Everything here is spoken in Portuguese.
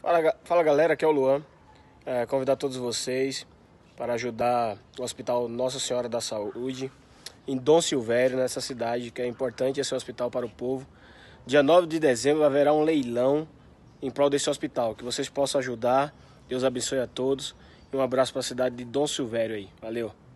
Fala, fala galera, aqui é o Luan. É, convidar todos vocês para ajudar o Hospital Nossa Senhora da Saúde em Dom Silvério, nessa cidade, que é importante esse hospital para o povo. Dia 9 de dezembro haverá um leilão em prol desse hospital, que vocês possam ajudar. Deus abençoe a todos. E um abraço para a cidade de Dom Silvério aí. Valeu!